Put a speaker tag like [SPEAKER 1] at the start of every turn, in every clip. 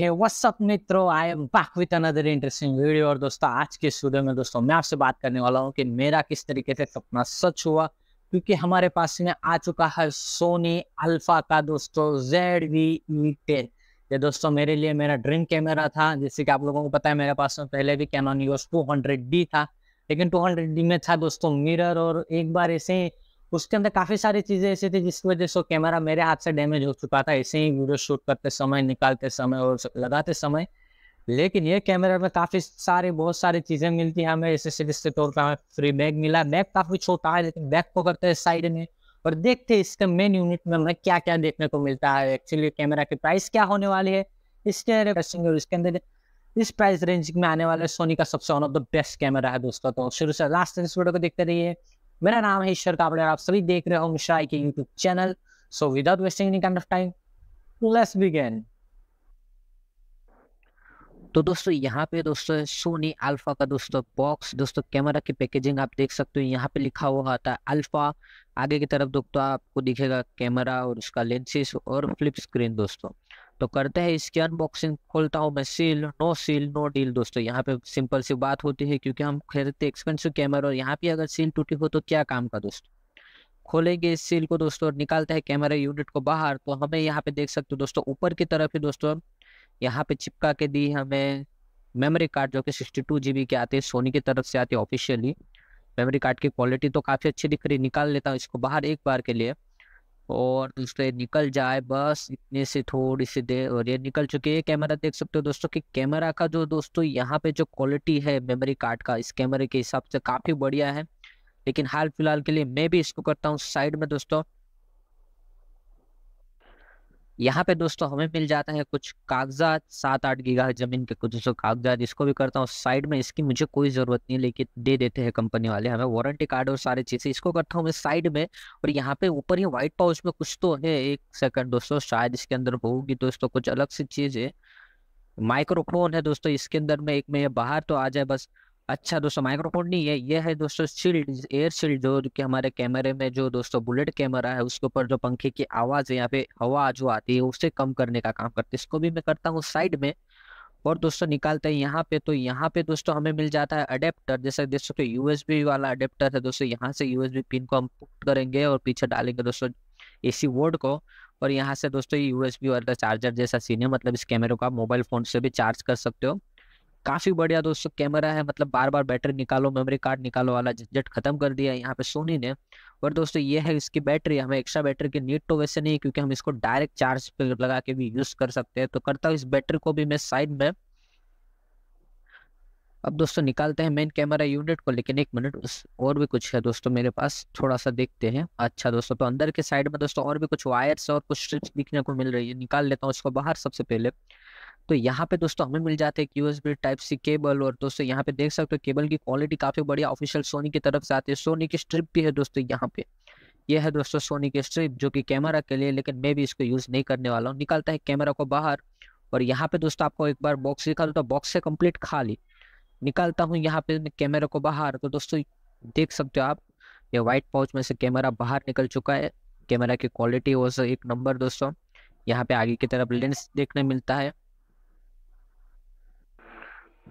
[SPEAKER 1] हे what's up मित्रों I am back with another interesting video और दोस्तों आज के स्टूडियो में दोस्तों मैं आपसे बात करने वाला हूँ कि मेरा किस तरीके से सपना सच हुआ क्योंकि हमारे पास में आ चुका है सोनी अल्फा का दोस्तों जेड वी ई टेन ये दोस्तों मेरे लिए मेरा ड्रीम कैमरा था जैसे कि आप लोगों को पता है मेरे पास में पहले भी Canon EOS two hundred D था लेकिन टू हंड्रेड डी में था दोस्तों मिरर और एक बार ऐसे उसके अंदर काफ़ी सारी चीज़ें ऐसी थी जिसकी वजह से कैमरा मेरे हाथ से डैमेज हो चुका था ऐसे ही वीडियो शूट करते समय निकालते समय और लगाते समय लेकिन ये कैमरा में काफ़ी सारी बहुत सारी चीज़ें मिलती हैं हमें ऐसे के तौर पर हमें फ्री बैग मिला बैग काफ़ी छोटा है लेकिन बैग को करते हैं साइड में और देखते हैं इसके मेन यूनिट में हमें क्या क्या देखने को मिलता है एक्चुअली कैमरा की प्राइस क्या होने वाली है इसके अंदर इसके अंदर इस प्राइस रेंज में आने वाले सोनी का सबसे one of the best camera है दोस्तों तो शुरू से लास्ट इस वीडियो को देखते रहिए मेरा नाम है ईश्वर कापड़े और आप सभी देख रहे हो मिश्राई के YouTube channel so without wasting any kind of time let's begin तो दोस्तों यहाँ पे दोस्तों सोनी अल्फा का दोस्तों बॉक्स दोस्तों कैमरा की पैकेजिंग आप देख सकते हो यहाँ पे लिखा हुआ आता है अल्फा आगे की तरफ दोस्तों आपको दिखेगा कैमरा और उसका लेंसेस और फ्लिप स्क्रीन दोस्तों तो करते हैं इसकी अनबॉक्सिंग खोलता हूँ मैं seal no seal no deal दोस्तों यहाँ पे सिंपल सी बात होती है क्योंकि हम खरीदते एक्सपेंसिव कैमरा और यहाँ पे अगर सील टूटी हो तो क्या काम का दोस्तों खोलेंगे इस सील को दोस्तों और निकालते हैं कैमरा यूनिट को बाहर तो हमें यहाँ पे देख सकते हो दोस्तों ऊपर की तरफ ही दोस्तों यहाँ पे चिपका के दी हमें मेमोरी कार्ड जो कि सिक्सटी टू जी बी के आते हैं सोनी की तरफ से आते हैं ऑफिशियली मेमोरी कार्ड की क्वालिटी तो काफ़ी अच्छी दिख रही निकाल लेता हूँ इसको बाहर एक बार के लिए और दोस्तों ये निकल जाए बस इतने से थोड़ी सी देर और ये निकल चुके हैं कैमरा देख सकते हो दोस्तों कि कैमरा का जो दोस्तों यहाँ पे जो क्वालिटी है मेमोरी कार्ड का इस कैमरे के हिसाब से काफ़ी बढ़िया है लेकिन हाल फिलहाल के लिए मैं भी इसको करता हूँ साइड में दोस्तों यहाँ पे दोस्तों हमें मिल जाता है कुछ कागजात सात आठ गीगा जमीन के कुछ दोस्तों कागजात इसको भी करता हूँ साइड में इसकी मुझे कोई ज़रूरत नहीं लेकिन दे देते हैं कंपनी वाले हमें वारंटी कार्ड और सारी चीज़ें इसको करता हूँ मैं साइड में और यहाँ पे ऊपर ही व्हाइट पाउच में कुछ तो है एक सेकंड दोस्तों शायद इसके अंदर होगी दोस्तों कुछ अलग सी चीज़ है माइक्रोफोन है दोस्तों इसके अंदर में एक में बाहर तो आ जाए बस अच्छा दोस्तों माइक्रोफोन नहीं है ये है दोस्तों शील्ड एयर शील्ड जो कि हमारे कैमरे में जो दोस्तों बुलेट कैमरा है उसके ऊपर जो पंखे की आवाज़ है यहाँ पे हवा जो आती है उसे कम करने का काम करते हैं इसको भी मैं करता हूँ साइड में और दोस्तों निकालते हैं यहाँ पे तो यहाँ पे दोस्तों हमें मिल जाता है अडेप्टर जैसे देख सकते हो यूएसबी वाला अडेप्टर है दोस्तों यहाँ से यूएसबी पिन को हम पुट करेंगे और पीछे डालेंगे दोस्तों एसी वोर्ड को और यहाँ से दोस्तों ये यूएसबी वाला चार्जर जैसा सीन है मतलब इस कैमरे को आप मोबाइल फोन से भी चार्ज कर सकते हो काफी बढ़िया दोस्तों कैमरा है मतलब बार बार बैटरी निकालो मेमोरी कार्ड निकालो वाला झंझट खत्म कर दिया यहाँ पे सोनी ने और दोस्तों ये है इसकी बैटरी हमें एक्स्ट्रा बैटरी की नीड तो वैसे नहीं क्योंकि हम इसको डायरेक्ट चार्ज पे लगा के भी यूज कर सकते हैं तो करता हूँ इस बैटरी को भी मैं साइड में अब दोस्तों निकालते हैं मेन कैमरा यूनिट को लेकिन एक मिनट और भी कुछ है दोस्तों मेरे पास थोड़ा सा देखते हैं अच्छा दोस्तों तो अंदर के साइड में दोस्तों और भी कुछ वायर्स और कुछ स्ट्रिप्स दिखने को मिल रही है निकाल लेता हूँ इसको बाहर सबसे पहले तो यहाँ पे दोस्तों हमें मिल जाते हैं यूएसबी टाइप सी केबल और दोस्तों यहाँ पे देख सकते हो केबल की क्वालिटी काफी बढ़िया ऑफिशियल सोनी की तरफ से आती है सोनी की स्ट्रिप भी है दोस्तों यहाँ पे ये है दोस्तों सोनी की स्ट्रिप जो कि कैमरा के लिए लेकिन मैं भी इसको यूज नहीं करने वाला हूँ निकालता है कैमरा को बाहर और यहाँ पे दोस्तों आपको एक बार बॉक्स निकाल तो बॉक्स से कम्प्लीट खाली निकालता हूँ यहाँ पे कैमरा को बाहर तो दोस्तों देख सकते हो आप ये वाइट पाउच में से कैमरा बाहर निकल चुका है कैमरा की क्वालिटी वो एक नंबर दोस्तों यहाँ पे आगे की तरफ लेंस देखने मिलता है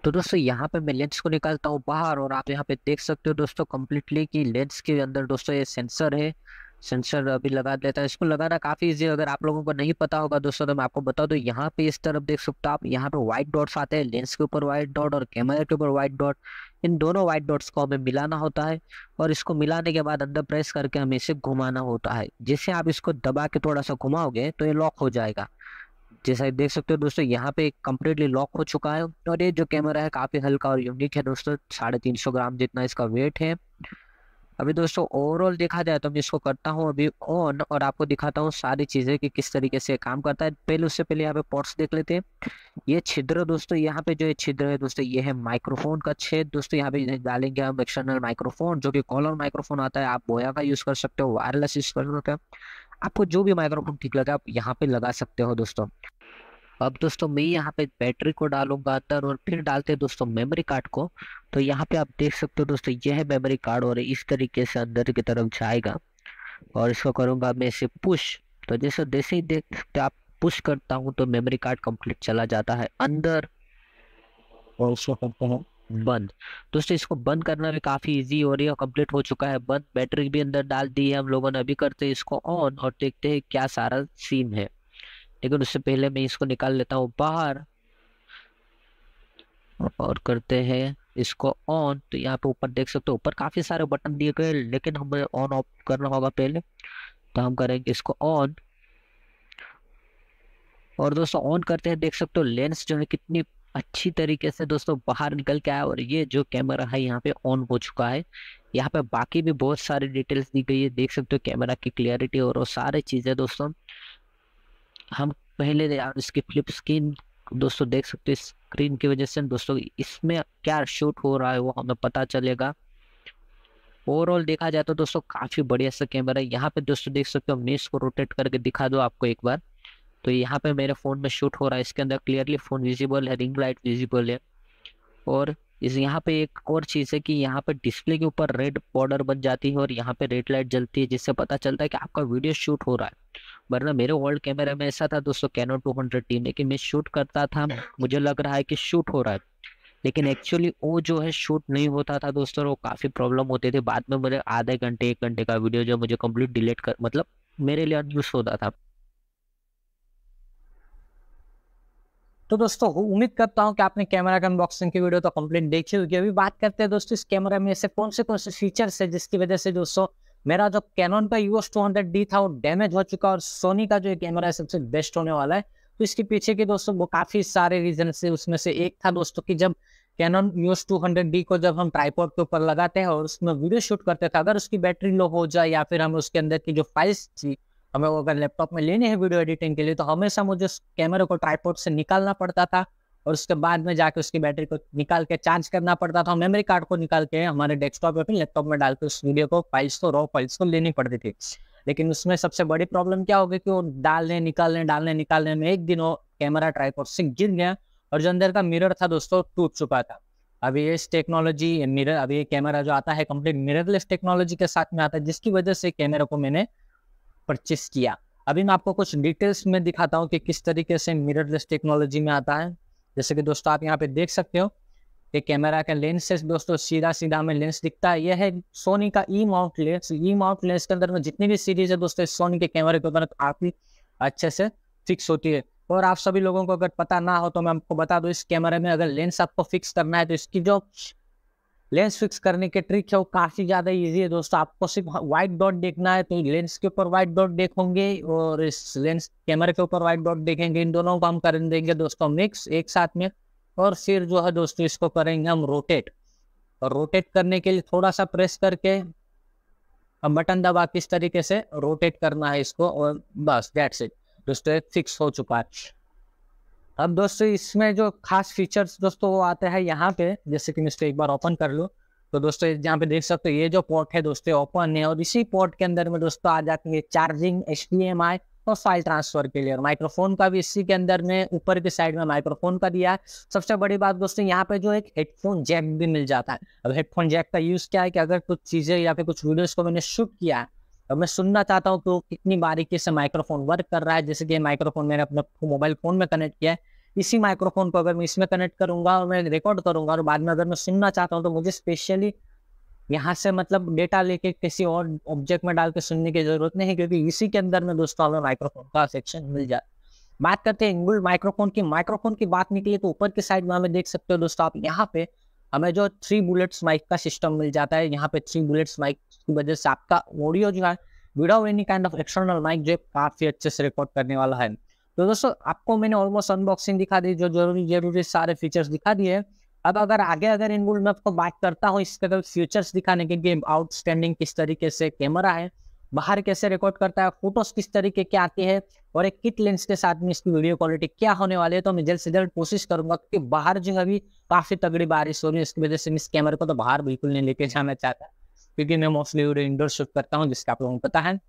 [SPEAKER 1] तो दोस्तों यहाँ पे मैं लेंस को निकालता हूँ बाहर और आप यहाँ पे देख सकते हो दोस्तों कम्प्लीटली कि लेंस के अंदर दोस्तों ये सेंसर है सेंसर अभी लगा देता है इसको लगाना काफ़ी इजी है अगर आप लोगों को नहीं पता होगा दोस्तों तो मैं आपको बता दूँ यहाँ पे इस तरफ देख सकते हो आप यहाँ पे व्हाइट डॉट्स आते हैं लेंस के ऊपर व्हाइट डॉट और कैमरे के ऊपर व्हाइट डॉट इन दोनों व्हाइट डॉट्स को हमें मिलाना होता है और इसको मिलाने के बाद अंदर प्रेस करके हमें इसे घुमाना होता है जैसे आप इसको दबा के थोड़ा सा घुमाओगे तो ये लॉक हो जाएगा जैसा देख सकते हो दोस्तों यहाँ पे कम्प्लीटली लॉक हो चुका है और ये जो कैमरा है काफ़ी हल्का और यूनिक है दोस्तों साढ़े तीन सौ ग्राम जितना इसका वेट है अभी दोस्तों ओवरऑल देखा जाए तो मैं इसको करता हूँ अभी ऑन और आपको दिखाता हूँ सारी चीज़ें कि किस तरीके से काम करता है पहले उससे पहले यहाँ पे पॉट्स देख लेते हैं ये छिद्र दोस्तों यहाँ पे जो ये छिद्र है दोस्तों ये है माइक्रोफोन का छेद दोस्तों यहाँ पे डालेंगे हम एक्सटर्नल माइक्रोफोन जो कि कॉलर माइक्रोफोन आता है आप बोया का यूज़ कर सकते हो वायरलेस यूज़ कर सकते हो आपको जो भी माइक्रोफोन ठीक लगे आप यहाँ पे लगा सकते हो दोस्तों अब दोस्तों मैं यहाँ पे बैटरी को डालूंगा अंदर और फिर डालते हैं दोस्तों मेमोरी कार्ड को तो यहाँ पे आप देख सकते हो दोस्तों यह है मेमोरी कार्ड और इस तरीके से अंदर की तरफ जाएगा और इसको करूँगा मैं इसे पुश तो जैसे जैसे ही देख सकते आप पुश करता हूँ तो मेमोरी कार्ड कंप्लीट चला जाता है अंदर और उसको करते हैं बंद दोस्तों इसको बंद करना भी काफ़ी इजी हो रही है कंप्लीट हो चुका है बंद बैटरी भी अंदर डाल दी है हम लोगों ने अभी करते हैं इसको ऑन और देखते हैं क्या सारा सीन है लेकिन उससे पहले मैं इसको निकाल लेता हूँ बाहर और करते हैं इसको ऑन तो यहाँ पे ऊपर देख सकते हो ऊपर काफ़ी सारे बटन दिए गए लेकिन हमें ऑन ऑफ करना होगा पहले तो हम करेंगे इसको ऑन और दोस्तों ऑन करते हैं देख सकते हो लेंस जो है कितनी अच्छी तरीके से दोस्तों बाहर निकल के आया और ये जो कैमरा है यहाँ पे ऑन हो चुका है यहाँ पे बाकी भी बहुत सारी डिटेल्स दी गई है देख सकते हो कैमरा की क्लियरिटी और वो सारे चीज़ें दोस्तों हम पहले इसकी फ्लिप स्क्रीन दोस्तों देख सकते हो स्क्रीन की वजह से दोस्तों इसमें क्या शूट हो रहा है वो हमें पता चलेगा ओवरऑल देखा जाए तो दोस्तों काफ़ी बढ़िया सा कैमरा है यहाँ पे दोस्तों देख सकते हो मैं इसको रोटेट करके दिखा दो आपको एक बार तो यहाँ पे मेरे फ़ोन में शूट हो रहा है इसके अंदर क्लियरली फ़ोन विजिबल है रिंग लाइट विजिबल है और इस यहाँ पे एक और चीज़ है कि यहाँ पे डिस्प्ले के ऊपर रेड बॉर्डर बन जाती है और यहाँ पे रेड लाइट जलती है जिससे पता चलता है कि आपका वीडियो शूट हो रहा है वरना मेरे ओल्ड कैमरे में ऐसा था दोस्तों कैनो टू हंड्रेड टी में कि मैं शूट करता था मुझे लग रहा है कि शूट हो रहा है लेकिन एक्चुअली वो जो है शूट नहीं होता था दोस्तों वो काफ़ी प्रॉब्लम होती थी बाद में मुझे आधे घंटे एक घंटे का वीडियो जो मुझे कम्प्लीट डिलीट कर मतलब मेरे लिए अनयूज होता था तो दोस्तों उम्मीद करता हूँ कि आपने कैमरा का अनबॉक्सिंग की वीडियो तो कंप्लीट देखी होगी अभी बात करते हैं दोस्तों इस कैमरा में ऐसे कौन से कौन से फीचर्स है जिसकी वजह से दोस्तों मेरा जो कैनन का यूएस टू हंड्रेड डी था वो डैमेज हो चुका और सोनी का जो कैमरा है सबसे बेस्ट होने वाला है तो इसके पीछे के दोस्तों वो काफी सारे रीजन से उसमें से एक था दोस्तों की जब Canon EOS two hundred D को जब हम ट्राईपोर्ट के ऊपर लगाते हैं और उसमें वीडियो शूट करते थे अगर उसकी बैटरी लो हो जाए या फिर हम उसके अंदर की जो फाइल्स थी हमें अगर लैपटॉप में लेने हैं वीडियो एडिटिंग के लिए तो हमेशा मुझे कैमरे को ट्राईपोर्ट से निकालना पड़ता था और उसके बाद में जाके उसकी बैटरी को निकाल के चार्ज करना पड़ता था मेमोरी कार्ड को निकाल के हमारे डेस्कटॉप या फिर लैपटॉप में डाल के उस वीडियो को फाइल्स को रॉ फाइल्स को लेनी पड़ती थी लेकिन उसमें सबसे बड़ी प्रॉब्लम क्या होगी कि वो डालने निकालने डालने निकालने में एक दिन वो कैमरा ट्राईपोर्ट से गिर गया और जो अंदर का मिरर था दोस्तों टूट चुका था अभी ये टेक्नोलॉजी मिरर अभी ये कैमरा जो आता है कंप्लीट मिररलेस टेक्नोलॉजी के साथ में आता है जिसकी वजह से कैमरे को मैंने परचेस किया अभी मैं आपको कुछ डिटेल्स में दिखाता हूँ कि किस तरीके से मिररलेस टेक्नोलॉजी में आता है जैसे कि दोस्तों आप यहाँ पे देख सकते हो कि कैमरा का लेंस दोस्तों सीधा सीधा हमें लेंस दिखता है यह है सोनी का E mount lens E mount lens के अंदर में जितनी भी सीरीज है दोस्तों सोनी के कैमरे के अंदर काफ़ी अच्छे से फिक्स होती है और आप सभी लोगों को अगर पता ना हो तो मैं आपको बता दूं इस कैमरे में अगर लेंस आपको फिक्स करना है तो इसकी जो लेंस फिक्स करने के ट्रिक है वो काफी ज्यादा इजी है दोस्तों आपको सिर्फ व्हाइट डॉट देखना है तो लेंस के ऊपर व्हाइट डॉट देखोगे और इस लेंस कैमरे के ऊपर व्हाइट डॉट देखेंगे इन दोनों को हम कर देंगे दोस्तों मिक्स एक साथ में और फिर जो है दोस्तों इसको करेंगे हम रोटेट और रोटेट करने के लिए थोड़ा सा प्रेस करके हम बटन दबा किस तरीके से रोटेट करना है इसको और बस डेट्स इट दोस्तों फिक्स हो चुका है अब दोस्तों इसमें जो खास फीचर्स दोस्तों वो आते हैं यहाँ पे जैसे कि मैं इसको एक बार ओपन कर लूँ तो दोस्तों यहाँ पे देख सकते हो ये जो पोर्ट है दोस्तों ओपन है और इसी पोर्ट के अंदर में दोस्तों आ जाती है चार्जिंग एच और फाइल ट्रांसफर के लिए और माइक्रोफोन का भी इसी के अंदर में ऊपर के साइड में माइक्रोफोन का दिया है सबसे बड़ी बात दोस्तों यहाँ पे जो एक हेडफोन जैक भी मिल जाता है अब हेडफोन जैक का यूज़ क्या है कि अगर कुछ चीज़ें या फिर कुछ वीडियोज़ को मैंने शूट किया है तो मैं सुनना चाहता हूँ तो कितनी बारीकी से माइक्रोफोन वर्क कर रहा है जैसे कि माइक्रोफोन मैंने अपने मोबाइल फ़ोन में कनेक्ट किया है इसी माइक्रोफोन को अगर मैं इसमें कनेक्ट करूंगा और मैं रिकॉर्ड करूंगा और बाद में अगर मैं सुनना चाहता हूँ तो मुझे स्पेशली यहाँ से मतलब डेटा लेके किसी और ऑब्जेक्ट में डाल के सुनने की जरूरत नहीं क्योंकि इसी के अंदर में दोस्तों हमें माइक्रोफोन का सेक्शन मिल जाए बात करते हैं इनबिल्ड माइक्रोफोन की माइक्रोफोन की बात निकली तो ऊपर की साइड में हमें देख सकते हो दोस्तों आप यहाँ पे हमें जो थ्री बुलेट्स माइक का सिस्टम मिल जाता है यहाँ पे थ्री बुलेट्स माइक की वजह से आपका ऑडियो जो है without any kind of external mic जो काफी अच्छे से रिकॉर्ड करने वाला है तो दोस्तों आपको मैंने ऑलमोस्ट अनबॉक्सिंग दिखा दी जो जरूरी जरूरी सारे फीचर्स दिखा दिए अब अगर आगे अगर इनवुल मैं आपको बात करता हूँ इसके अगर तो फीचर्स दिखाने के गेम आउटस्टैंडिंग किस तरीके से कैमरा है बाहर कैसे रिकॉर्ड करता है फोटोज किस तरीके के आती है और एक किट लेंस के साथ में इसकी वीडियो क्वालिटी क्या होने वाली है तो मैं जल्द से जल्द कोशिश करूंगा क्योंकि बाहर जो है अभी काफी तगड़ी बारिश हो रही है इसकी वजह से इस कैमरे को तो बाहर बिल्कुल नहीं लेके जाना चाहता क्योंकि मैं मोस्टली इंडोर शूट करता हूँ जिसका आप लोगों को पता है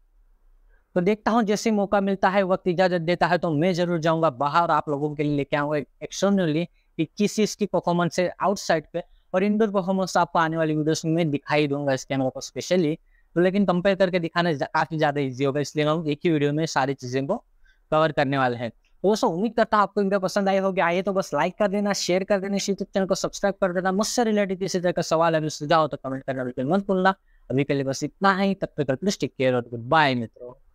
[SPEAKER 1] तो देखता हूँ जैसे मौका मिलता है वक्त इजाजत देता है तो मैं जरूर जाऊंगा बाहर आप लोगों के लिए लेके आऊंगा एक्सटर्नली कि किस चीज़ की परफॉर्मेंस है आउटसाइड पे और इंडोर परफॉर्मेंस आपको आने वाली वीडियोस में दिखाई दूंगा इस कैमरा को स्पेशली तो लेकिन कंपेयर करके दिखाना काफ़ी ज़्यादा ईजी होगा इसलिए हम एक ही वीडियो में सारी चीज़ें को कवर करने वाले हैं वो तो उम्मीद करता हूँ आपको वीडियो पसंद आई होगी आइए तो बस लाइक कर देना शेयर कर देना इस यूट्यूब चैनल को सब्सक्राइब कर देना मुझसे रिलेटेड किसी तरह का सवाल अभी सुझाव तो कमेंट करना बिल्कुल मत भूलना अभी के लिए बस इतना ही तब तक प्लीज टेक केयर और गुड बाय मित्रों